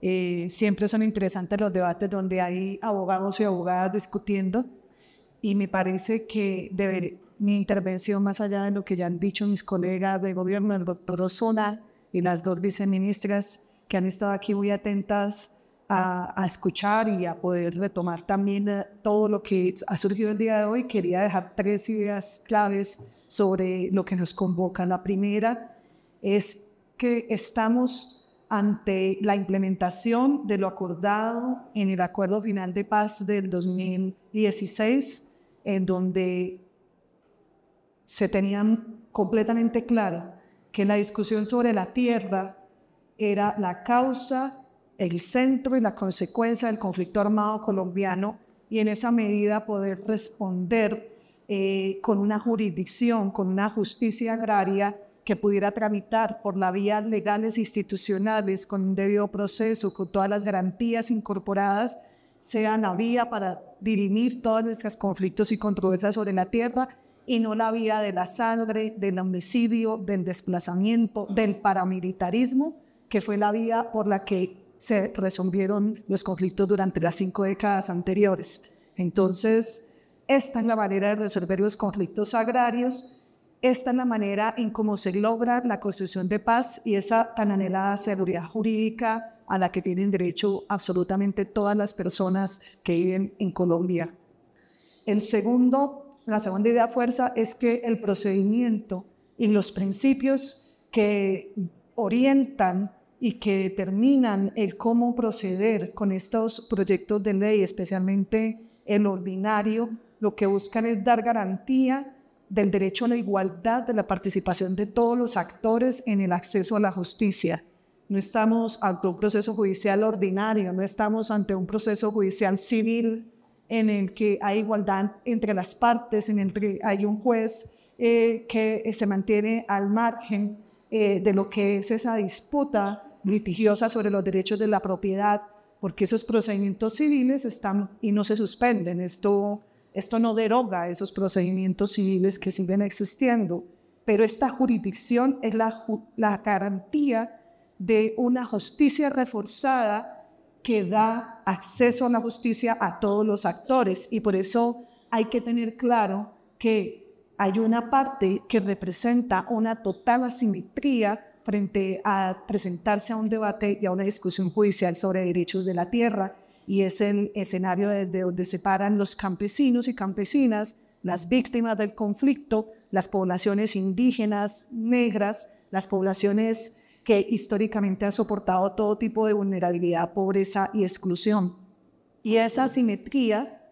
Eh, siempre son interesantes los debates donde hay abogados y abogadas discutiendo y me parece que mi intervención, más allá de lo que ya han dicho mis colegas de gobierno, el doctor Osona y las dos viceministras que han estado aquí muy atentas a, a, escuchar y a poder retomar también eh, todo lo que ha surgido el día de hoy, quería dejar tres ideas claves sobre lo que nos convoca. La primera es que estamos ante la implementación de lo acordado en el Acuerdo Final de Paz del 2016, en donde se tenían completamente claro que la discusión sobre la tierra era la causa, el centro y la consecuencia del conflicto armado colombiano y en esa medida poder responder eh, con una jurisdicción, con una justicia agraria que pudiera tramitar por la vía legales e institucionales con un debido proceso, con todas las garantías incorporadas, sea la vía para dirimir todos nuestros conflictos y controversias sobre la tierra y no la vía de la sangre, del homicidio, del desplazamiento, del paramilitarismo, que fue la vía por la que se resolvieron los conflictos durante las cinco décadas anteriores. Entonces, esta es la manera de resolver los conflictos agrarios esta es la manera en cómo se logra la construcción de paz y esa tan anhelada seguridad jurídica a la que tienen derecho absolutamente todas las personas que viven en Colombia. El segundo, la segunda idea fuerza es que el procedimiento y los principios que orientan y que determinan el cómo proceder con estos proyectos de ley, especialmente el ordinario, lo que buscan es dar garantía del derecho a la igualdad, de la participación de todos los actores en el acceso a la justicia. No estamos ante un proceso judicial ordinario, no estamos ante un proceso judicial civil en el que hay igualdad entre las partes, en el que hay un juez eh, que se mantiene al margen eh, de lo que es esa disputa litigiosa sobre los derechos de la propiedad, porque esos procedimientos civiles están y no se suspenden. Esto esto no deroga esos procedimientos civiles que siguen existiendo, pero esta jurisdicción es la, la garantía de una justicia reforzada que da acceso a la justicia a todos los actores y por eso hay que tener claro que hay una parte que representa una total asimetría frente a presentarse a un debate y a una discusión judicial sobre derechos de la tierra y es el escenario desde donde se paran los campesinos y campesinas, las víctimas del conflicto, las poblaciones indígenas, negras, las poblaciones que históricamente han soportado todo tipo de vulnerabilidad, pobreza y exclusión. Y esa asimetría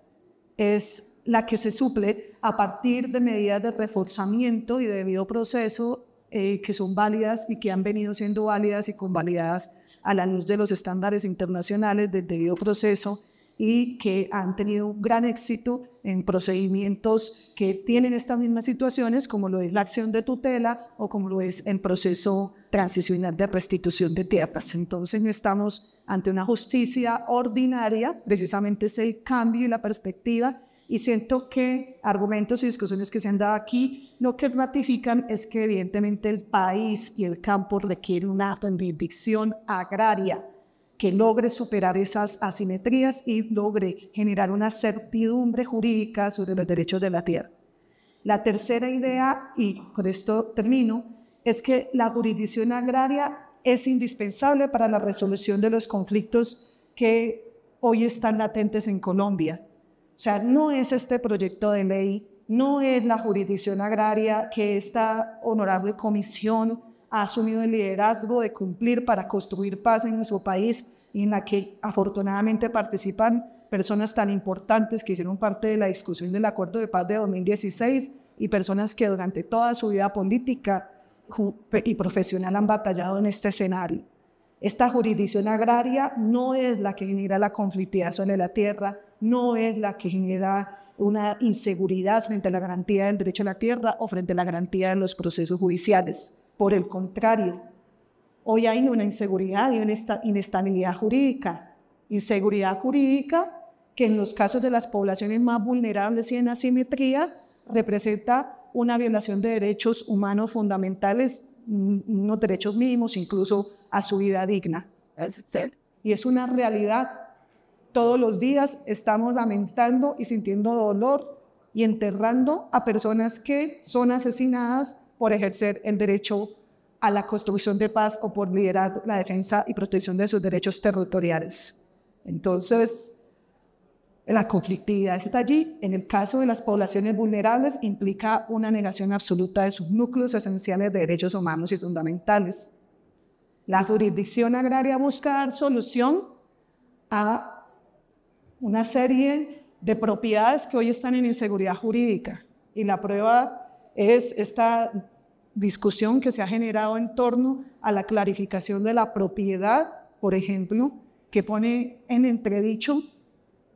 es la que se suple a partir de medidas de reforzamiento y de debido proceso eh, que son válidas y que han venido siendo válidas y convalidadas a la luz de los estándares internacionales del debido proceso y que han tenido un gran éxito en procedimientos que tienen estas mismas situaciones, como lo es la acción de tutela o como lo es el proceso transicional de restitución de tierras. Entonces no estamos ante una justicia ordinaria, precisamente ese cambio y la perspectiva y siento que argumentos y discusiones que se han dado aquí lo que ratifican es que evidentemente el país y el campo requieren una jurisdicción agraria que logre superar esas asimetrías y logre generar una certidumbre jurídica sobre los derechos de la tierra. La tercera idea, y con esto termino, es que la jurisdicción agraria es indispensable para la resolución de los conflictos que hoy están latentes en Colombia o sea, no es este proyecto de ley, no es la jurisdicción agraria que esta honorable comisión ha asumido el liderazgo de cumplir para construir paz en su país y en la que afortunadamente participan personas tan importantes que hicieron parte de la discusión del Acuerdo de Paz de 2016 y personas que durante toda su vida política y profesional han batallado en este escenario. Esta jurisdicción agraria no es la que genera la conflictividad sobre la tierra, no es la que genera una inseguridad frente a la garantía del derecho a la tierra o frente a la garantía de los procesos judiciales. Por el contrario, hoy hay una inseguridad y una inestabilidad jurídica. Inseguridad jurídica que en los casos de las poblaciones más vulnerables y en asimetría representa una violación de derechos humanos fundamentales, mm, unos derechos mínimos incluso a su vida digna. Y es una realidad todos los días estamos lamentando y sintiendo dolor y enterrando a personas que son asesinadas por ejercer el derecho a la construcción de paz o por liderar la defensa y protección de sus derechos territoriales. Entonces, la conflictividad está allí. En el caso de las poblaciones vulnerables, implica una negación absoluta de sus núcleos esenciales de derechos humanos y fundamentales. La jurisdicción agraria busca dar solución a una serie de propiedades que hoy están en inseguridad jurídica. Y la prueba es esta discusión que se ha generado en torno a la clarificación de la propiedad, por ejemplo, que pone en entredicho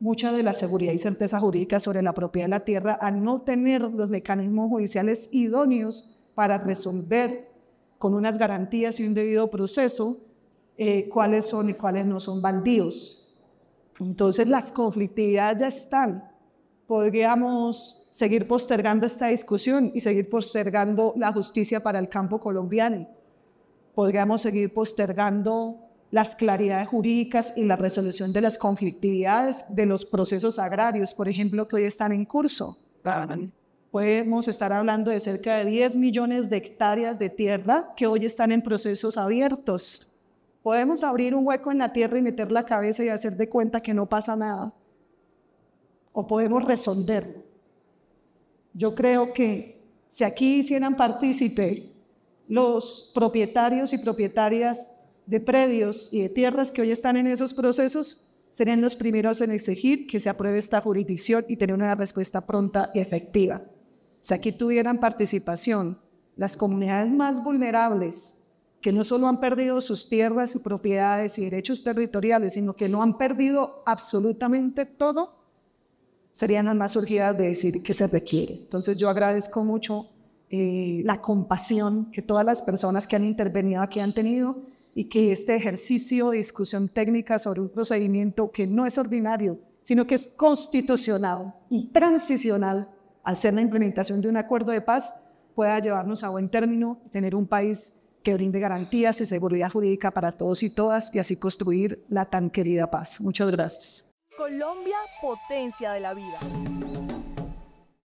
mucha de la seguridad y certeza jurídica sobre la propiedad de la tierra al no tener los mecanismos judiciales idóneos para resolver con unas garantías y un debido proceso eh, cuáles son y cuáles no son bandidos entonces las conflictividades ya están. Podríamos seguir postergando esta discusión y seguir postergando la justicia para el campo colombiano. Podríamos seguir postergando las claridades jurídicas y la resolución de las conflictividades de los procesos agrarios, por ejemplo, que hoy están en curso. Podemos estar hablando de cerca de 10 millones de hectáreas de tierra que hoy están en procesos abiertos Podemos abrir un hueco en la tierra y meter la cabeza y hacer de cuenta que no pasa nada. O podemos resolverlo. Yo creo que si aquí hicieran partícipe los propietarios y propietarias de predios y de tierras que hoy están en esos procesos, serían los primeros en exigir que se apruebe esta jurisdicción y tener una respuesta pronta y efectiva. Si aquí tuvieran participación las comunidades más vulnerables que no solo han perdido sus tierras y propiedades y derechos territoriales, sino que no han perdido absolutamente todo, serían las más urgidas de decir que se requiere. Entonces yo agradezco mucho eh, la compasión que todas las personas que han intervenido aquí han tenido y que este ejercicio de discusión técnica sobre un procedimiento que no es ordinario, sino que es constitucional y transicional al ser la implementación de un acuerdo de paz, pueda llevarnos a buen término, tener un país que brinde garantías y seguridad jurídica para todos y todas y así construir la tan querida paz. Muchas gracias. Colombia, potencia de la vida.